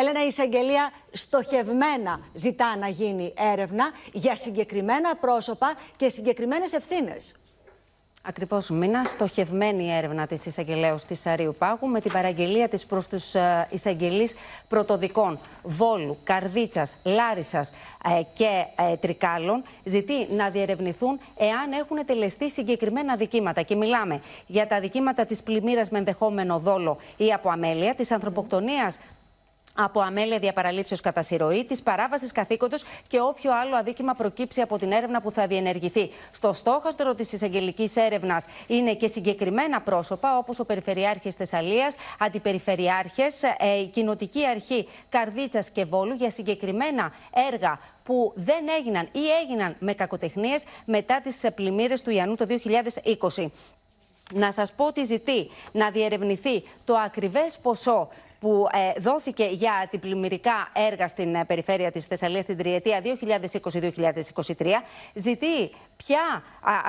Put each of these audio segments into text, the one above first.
Έλενα, η εισαγγελία στοχευμένα ζητά να γίνει έρευνα για συγκεκριμένα πρόσωπα και συγκεκριμένες ευθύνες. Ακριβώς μήνα, στοχευμένη έρευνα της εισαγγελέα της Αρίου Πάγου με την παραγγελία της προς τους ε, εισαγγελείς πρωτοδικών Βόλου, Καρδίτσας, Λάρισας ε, και ε, Τρικάλων, ζητεί να διερευνηθούν εάν έχουν τελεστεί συγκεκριμένα δικήματα. Και μιλάμε για τα δικήματα της πλημμύρας με ενδεχόμενο δόλο ή από αμέλεια, της ανθρωποκτονίας από αμέλεια διαπαραλήψεως κατά συρροή, της παράβασης καθήκοντος και όποιο άλλο αδίκημα προκύψει από την έρευνα που θα διενεργηθεί. Στο στόχαστρο της εισαγγελικής έρευνας είναι και συγκεκριμένα πρόσωπα όπως ο Περιφερειάρχης Θεσσαλίας, Αντιπεριφερειάρχες, ε, η Κοινοτική Αρχή Καρδίτσας και Βόλου για συγκεκριμένα έργα που δεν έγιναν ή έγιναν με κακοτεχνίες μετά τις πλημμύρες του Ιανού το 2020. Να σας πω ότι ζητεί να διερευνηθεί το ακριβές ποσό που ε, δόθηκε για αντιπλημμυρικά έργα στην ε, περιφέρεια της Θεσσαλίας την τριετία 2020-2023, ζητεί ποια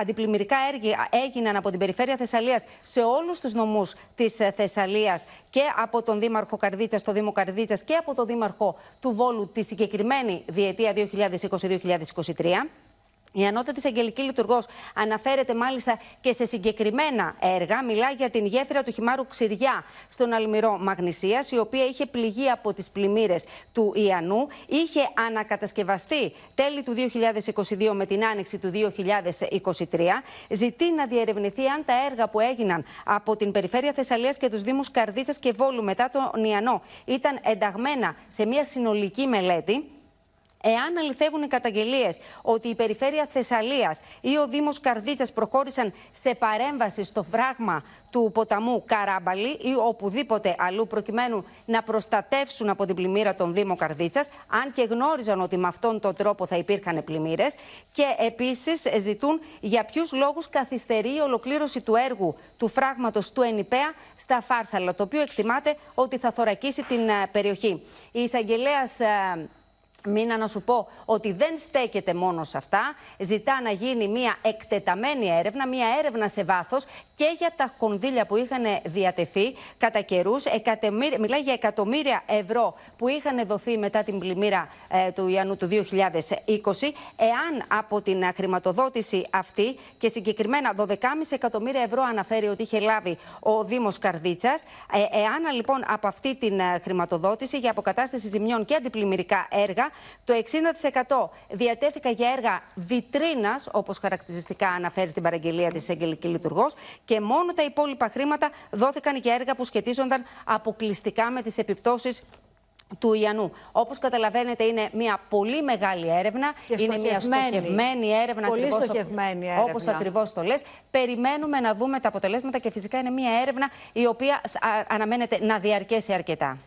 αντιπλημμυρικά έργα έγιναν από την περιφέρεια Θεσσαλίας σε όλους τους νομούς της ε, Θεσσαλίας και από τον Δήμαρχο Καρδίτσας, το Δήμο Καρδίτσας και από τον Δήμαρχο του Βόλου τη συγκεκριμένη διετία 2020-2023. Η ανώτατη Αγγελική Λειτουργός αναφέρεται μάλιστα και σε συγκεκριμένα έργα. Μιλά για την γέφυρα του χυμάρου Ξηριά στον Αλμυρό Μαγνησίας, η οποία είχε πληγεί από τις πλημμύρες του Ιανού. Είχε ανακατασκευαστεί τέλη του 2022 με την άνοιξη του 2023. Ζητεί να διερευνηθεί αν τα έργα που έγιναν από την Περιφέρεια Θεσσαλίας και τους Δήμους Καρδίτσας και Βόλου μετά τον Ιανό ήταν ενταγμένα σε μια συνολική μελέτη. Εάν αληθεύουν οι καταγγελίες ότι η Περιφέρεια Θεσσαλίας ή ο Δήμος Καρδίτσας προχώρησαν σε παρέμβαση στο φράγμα του ποταμού Καράμπαλη ή οπουδήποτε αλλού προκειμένου να προστατεύσουν από την πλημμύρα τον Δήμο Καρδίτσας, αν και γνώριζαν ότι με αυτόν τον τρόπο θα υπήρχαν πλημμύρες. Και επίσης ζητούν για ποιους λόγους καθυστερεί η ολοκλήρωση του έργου του φράγματος του Ενιπέα στα Φάρσαλα, το οποίο εκτιμάται ότι θα θωρακίσει την ε, περιοχή. Η εισαγγελέας ε, Μήνα να σου πω ότι δεν στέκεται μόνο σε αυτά. Ζητά να γίνει μια εκτεταμένη έρευνα, μια έρευνα σε βάθος και για τα κονδύλια που είχαν διατεθεί κατά καιρούς. Μιλάει για εκατομμύρια ευρώ που είχαν δοθεί μετά την πλημμύρα ε, του Ιανού του 2020. Εάν από την χρηματοδότηση αυτή και συγκεκριμένα 12,5 εκατομμύρια ευρώ αναφέρει ότι είχε λάβει ο Δήμος Καρδίτσας, ε, εάν λοιπόν από αυτή την ε, χρηματοδότηση για αποκατάσταση ζημιών και αντιπλημμυρικά έργα το 60% διατέθηκα για έργα βιτρίνας, όπως χαρακτηριστικά αναφέρει στην παραγγελία της Εγγελική Λειτουργός, και μόνο τα υπόλοιπα χρήματα δόθηκαν για έργα που σχετίζονταν αποκλειστικά με τις επιπτώσεις του Ιανού. Όπως καταλαβαίνετε, είναι μια πολύ μεγάλη έρευνα. Και είναι μια στοχευμένη έρευνα. Πολύ ακριβώς, στοχευμένη έρευνα. Όπως ακριβώς το λες. Περιμένουμε να δούμε τα αποτελέσματα και φυσικά είναι μια έρευνα η οποία αναμένεται να διαρκέσει αρκετά.